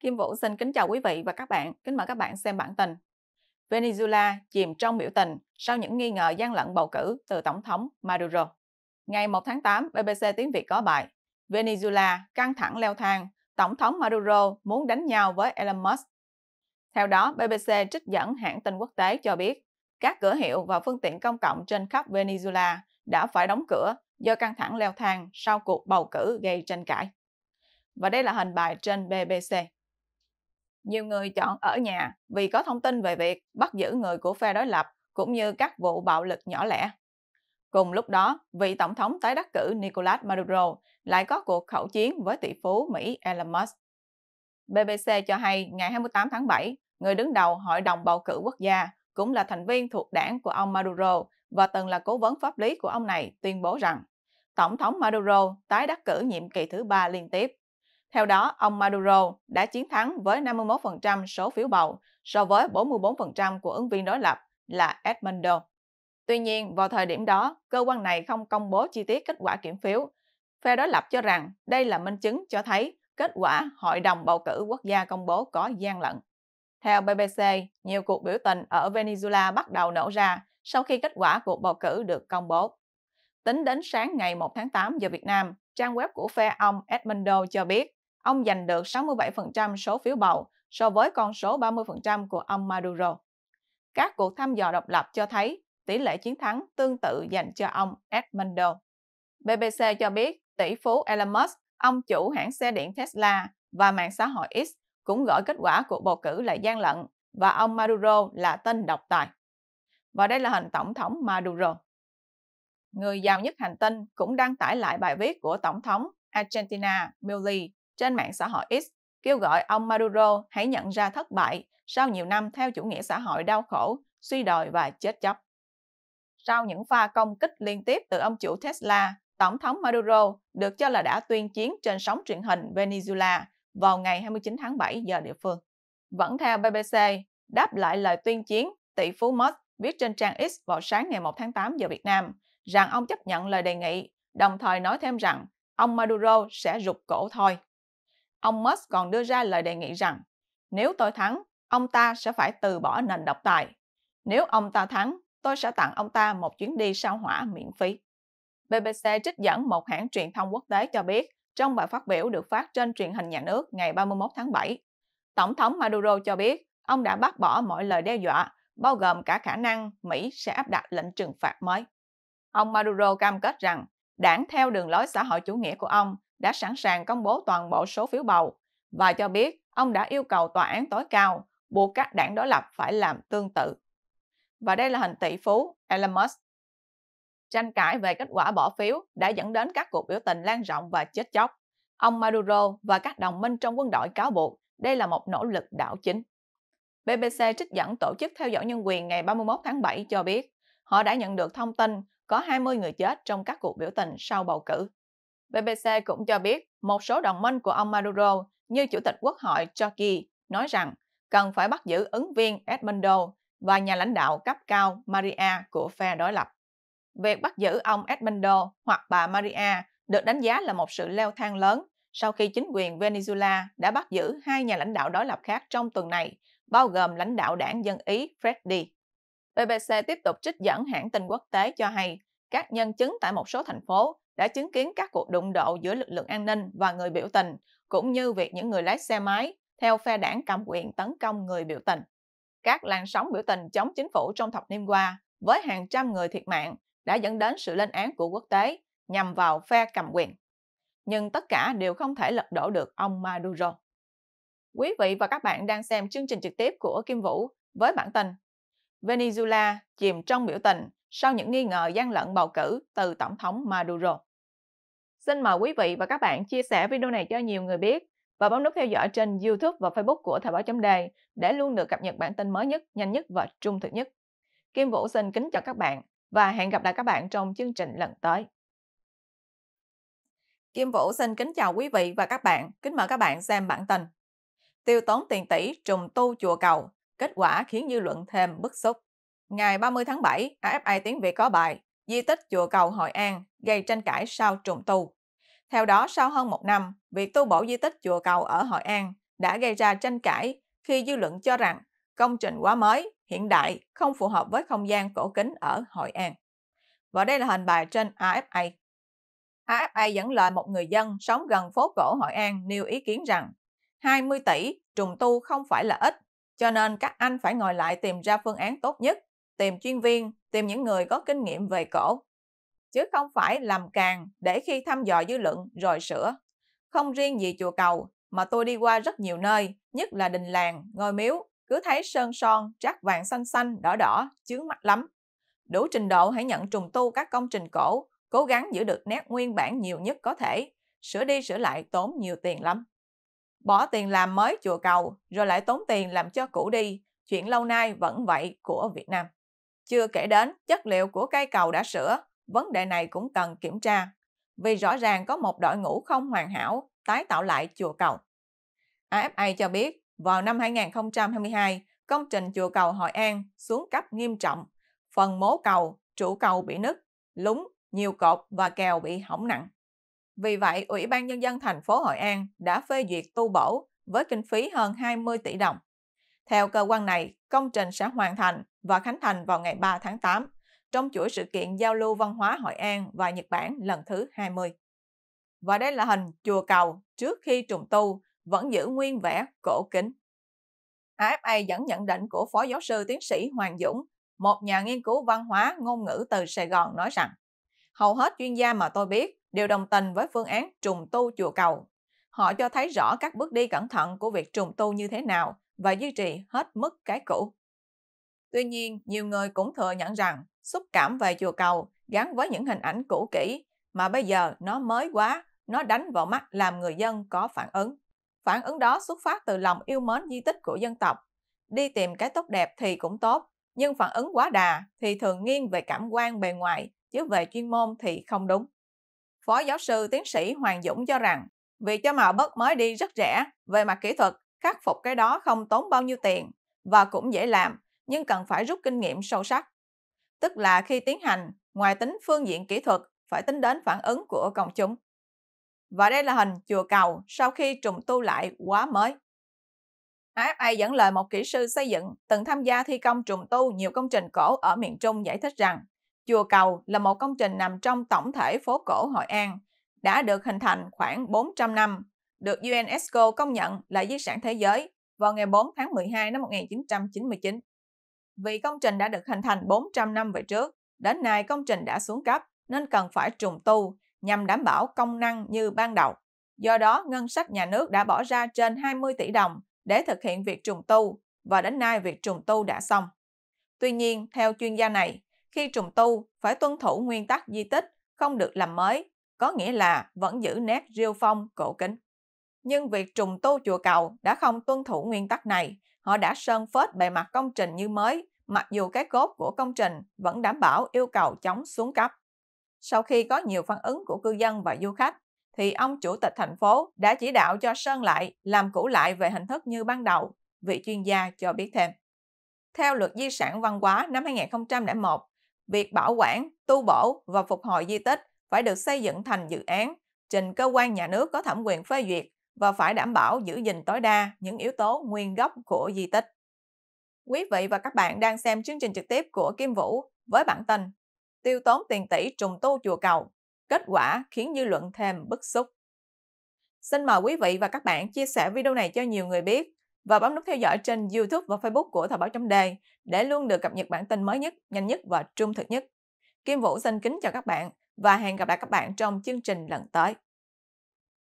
Kim Vũ xin kính chào quý vị và các bạn. Kính mời các bạn xem bản tin. Venezuela chìm trong biểu tình sau những nghi ngờ gian lận bầu cử từ Tổng thống Maduro. Ngày 1 tháng 8, BBC tiếng Việt có bài Venezuela căng thẳng leo thang, Tổng thống Maduro muốn đánh nhau với Elon Musk. Theo đó, BBC trích dẫn hãng tin quốc tế cho biết các cửa hiệu và phương tiện công cộng trên khắp Venezuela đã phải đóng cửa do căng thẳng leo thang sau cuộc bầu cử gây tranh cãi. Và đây là hình bài trên BBC. Nhiều người chọn ở nhà vì có thông tin về việc bắt giữ người của phe đối lập cũng như các vụ bạo lực nhỏ lẻ. Cùng lúc đó, vị tổng thống tái đắc cử Nicolas Maduro lại có cuộc khẩu chiến với tỷ phú Mỹ Elon Musk. BBC cho hay ngày 28 tháng 7, người đứng đầu Hội đồng bầu cử quốc gia cũng là thành viên thuộc đảng của ông Maduro và từng là cố vấn pháp lý của ông này tuyên bố rằng Tổng thống Maduro tái đắc cử nhiệm kỳ thứ ba liên tiếp. Theo đó, ông Maduro đã chiến thắng với 51% số phiếu bầu so với 44% của ứng viên đối lập là Edmundo. Tuy nhiên, vào thời điểm đó, cơ quan này không công bố chi tiết kết quả kiểm phiếu. Phe đối lập cho rằng đây là minh chứng cho thấy kết quả Hội đồng Bầu cử Quốc gia công bố có gian lận. Theo BBC, nhiều cuộc biểu tình ở Venezuela bắt đầu nổ ra sau khi kết quả cuộc bầu cử được công bố. Tính đến sáng ngày 1 tháng 8 giờ Việt Nam, trang web của phe ông Edmundo cho biết ông giành được 67% số phiếu bầu so với con số 30% của ông Maduro. Các cuộc thăm dò độc lập cho thấy tỷ lệ chiến thắng tương tự dành cho ông Edmundo. BBC cho biết tỷ phú Elon Musk, ông chủ hãng xe điện Tesla và mạng xã hội X cũng gọi kết quả cuộc bầu cử là gian lận và ông Maduro là tên độc tài. Và đây là hình tổng thống Maduro. Người giàu nhất hành tinh cũng đăng tải lại bài viết của tổng thống Argentina Milei trên mạng xã hội X kêu gọi ông Maduro hãy nhận ra thất bại sau nhiều năm theo chủ nghĩa xã hội đau khổ, suy đồi và chết chóc. Sau những pha công kích liên tiếp từ ông chủ Tesla, Tổng thống Maduro được cho là đã tuyên chiến trên sóng truyền hình Venezuela vào ngày 29 tháng 7 giờ địa phương. Vẫn theo BBC, đáp lại lời tuyên chiến, tỷ phú Musk viết trên trang X vào sáng ngày 1 tháng 8 giờ Việt Nam rằng ông chấp nhận lời đề nghị, đồng thời nói thêm rằng ông Maduro sẽ rụt cổ thôi. Ông Musk còn đưa ra lời đề nghị rằng nếu tôi thắng, ông ta sẽ phải từ bỏ nền độc tài. Nếu ông ta thắng, tôi sẽ tặng ông ta một chuyến đi sao hỏa miễn phí. BBC trích dẫn một hãng truyền thông quốc tế cho biết trong bài phát biểu được phát trên truyền hình nhà nước ngày 31 tháng 7, Tổng thống Maduro cho biết ông đã bác bỏ mọi lời đe dọa, bao gồm cả khả năng Mỹ sẽ áp đặt lệnh trừng phạt mới. Ông Maduro cam kết rằng đảng theo đường lối xã hội chủ nghĩa của ông đã sẵn sàng công bố toàn bộ số phiếu bầu và cho biết ông đã yêu cầu tòa án tối cao buộc các đảng đối lập phải làm tương tự. Và đây là hình tỷ phú Elon Musk. Tranh cãi về kết quả bỏ phiếu đã dẫn đến các cuộc biểu tình lan rộng và chết chóc. Ông Maduro và các đồng minh trong quân đội cáo buộc đây là một nỗ lực đảo chính. BBC trích dẫn tổ chức theo dõi nhân quyền ngày 31 tháng 7 cho biết họ đã nhận được thông tin có 20 người chết trong các cuộc biểu tình sau bầu cử. BBC cũng cho biết một số đồng minh của ông Maduro như Chủ tịch Quốc hội Chucky nói rằng cần phải bắt giữ ứng viên Edmundo và nhà lãnh đạo cấp cao Maria của phe đối lập. Việc bắt giữ ông Edmundo hoặc bà Maria được đánh giá là một sự leo thang lớn sau khi chính quyền Venezuela đã bắt giữ hai nhà lãnh đạo đối lập khác trong tuần này, bao gồm lãnh đạo đảng Dân Ý Freddy. BBC tiếp tục trích dẫn hãng tin quốc tế cho hay các nhân chứng tại một số thành phố đã chứng kiến các cuộc đụng độ giữa lực lượng an ninh và người biểu tình, cũng như việc những người lái xe máy theo phe đảng cầm quyền tấn công người biểu tình. Các làn sóng biểu tình chống chính phủ trong thập niên qua, với hàng trăm người thiệt mạng, đã dẫn đến sự lên án của quốc tế nhằm vào phe cầm quyền. Nhưng tất cả đều không thể lật đổ được ông Maduro. Quý vị và các bạn đang xem chương trình trực tiếp của Kim Vũ với bản tin Venezuela chìm trong biểu tình sau những nghi ngờ gian lận bầu cử từ Tổng thống Maduro. Xin mời quý vị và các bạn chia sẻ video này cho nhiều người biết và bấm nút theo dõi trên YouTube và Facebook của Thời báo chấm đề để luôn được cập nhật bản tin mới nhất, nhanh nhất và trung thực nhất. Kim Vũ xin kính chào các bạn và hẹn gặp lại các bạn trong chương trình lần tới. Kim Vũ xin kính chào quý vị và các bạn, kính mời các bạn xem bản tin. Tiêu tốn tiền tỷ trùng tu chùa cầu, kết quả khiến dư luận thêm bức xúc. Ngày 30 tháng 7, AFI Tiếng Việt có bài Di tích chùa cầu Hội An gây tranh cãi sau trùng tu. Theo đó, sau hơn một năm, việc tu bổ di tích chùa cầu ở Hội An đã gây ra tranh cãi khi dư luận cho rằng công trình quá mới, hiện đại, không phù hợp với không gian cổ kính ở Hội An. Và đây là hình bài trên AFA. AFA dẫn lời một người dân sống gần phố cổ Hội An nêu ý kiến rằng 20 tỷ trùng tu không phải là ít, cho nên các anh phải ngồi lại tìm ra phương án tốt nhất, tìm chuyên viên, tìm những người có kinh nghiệm về cổ chứ không phải làm càng để khi thăm dò dư luận rồi sửa. Không riêng gì chùa cầu, mà tôi đi qua rất nhiều nơi, nhất là đình làng, ngôi miếu, cứ thấy sơn son, trát vàng xanh xanh, đỏ đỏ, chướng mắt lắm. Đủ trình độ hãy nhận trùng tu các công trình cổ, cố gắng giữ được nét nguyên bản nhiều nhất có thể, sửa đi sửa lại tốn nhiều tiền lắm. Bỏ tiền làm mới chùa cầu, rồi lại tốn tiền làm cho cũ đi, chuyện lâu nay vẫn vậy của Việt Nam. Chưa kể đến chất liệu của cây cầu đã sửa vấn đề này cũng cần kiểm tra, vì rõ ràng có một đội ngũ không hoàn hảo tái tạo lại chùa cầu. AFA cho biết, vào năm 2022, công trình chùa cầu Hội An xuống cấp nghiêm trọng, phần mố cầu, trụ cầu bị nứt, lúng, nhiều cột và kèo bị hỏng nặng. Vì vậy, Ủy ban Nhân dân thành phố Hội An đã phê duyệt tu bổ với kinh phí hơn 20 tỷ đồng. Theo cơ quan này, công trình sẽ hoàn thành và khánh thành vào ngày 3 tháng 8 trong chuỗi sự kiện giao lưu văn hóa Hội An và Nhật Bản lần thứ 20. Và đây là hình chùa cầu trước khi trùng tu vẫn giữ nguyên vẻ cổ kính. AFA dẫn nhận định của Phó Giáo sư Tiến sĩ Hoàng Dũng, một nhà nghiên cứu văn hóa ngôn ngữ từ Sài Gòn nói rằng hầu hết chuyên gia mà tôi biết đều đồng tình với phương án trùng tu chùa cầu. Họ cho thấy rõ các bước đi cẩn thận của việc trùng tu như thế nào và duy trì hết mức cái cũ. Tuy nhiên, nhiều người cũng thừa nhận rằng xúc cảm về chùa cầu gắn với những hình ảnh cũ kỹ mà bây giờ nó mới quá, nó đánh vào mắt làm người dân có phản ứng. Phản ứng đó xuất phát từ lòng yêu mến di tích của dân tộc. Đi tìm cái tốt đẹp thì cũng tốt, nhưng phản ứng quá đà thì thường nghiêng về cảm quan bề ngoài, chứ về chuyên môn thì không đúng. Phó giáo sư tiến sĩ Hoàng Dũng cho rằng, vì cho màu bất mới đi rất rẻ, về mặt kỹ thuật, khắc phục cái đó không tốn bao nhiêu tiền và cũng dễ làm, nhưng cần phải rút kinh nghiệm sâu sắc tức là khi tiến hành, ngoài tính phương diện kỹ thuật, phải tính đến phản ứng của công chúng. Và đây là hình chùa cầu sau khi trùng tu lại quá mới. AFA dẫn lời một kỹ sư xây dựng từng tham gia thi công trùng tu nhiều công trình cổ ở miền Trung giải thích rằng Chùa Cầu là một công trình nằm trong tổng thể phố cổ Hội An, đã được hình thành khoảng 400 năm, được UNESCO công nhận là di sản thế giới vào ngày 4 tháng 12 năm 1999. Vì công trình đã được hình thành 400 năm về trước, đến nay công trình đã xuống cấp nên cần phải trùng tu nhằm đảm bảo công năng như ban đầu. Do đó, ngân sách nhà nước đã bỏ ra trên 20 tỷ đồng để thực hiện việc trùng tu và đến nay việc trùng tu đã xong. Tuy nhiên, theo chuyên gia này, khi trùng tu phải tuân thủ nguyên tắc di tích không được làm mới, có nghĩa là vẫn giữ nét rêu phong cổ kính. Nhưng việc trùng tu chùa cầu đã không tuân thủ nguyên tắc này họ đã sơn phết bề mặt công trình như mới, mặc dù cái cốt của công trình vẫn đảm bảo yêu cầu chống xuống cấp. Sau khi có nhiều phản ứng của cư dân và du khách, thì ông chủ tịch thành phố đã chỉ đạo cho sơn lại, làm cũ lại về hình thức như ban đầu, vị chuyên gia cho biết thêm. Theo luật di sản văn hóa năm 2001, việc bảo quản, tu bổ và phục hồi di tích phải được xây dựng thành dự án, trình cơ quan nhà nước có thẩm quyền phê duyệt và phải đảm bảo giữ gìn tối đa những yếu tố nguyên gốc của di tích. Quý vị và các bạn đang xem chương trình trực tiếp của Kim Vũ với bản tin Tiêu tốn tiền tỷ trùng tu chùa cầu, kết quả khiến dư luận thêm bức xúc. Xin mời quý vị và các bạn chia sẻ video này cho nhiều người biết và bấm nút theo dõi trên YouTube và Facebook của Thời báo chấm đề để luôn được cập nhật bản tin mới nhất, nhanh nhất và trung thực nhất. Kim Vũ xin kính chào các bạn và hẹn gặp lại các bạn trong chương trình lần tới.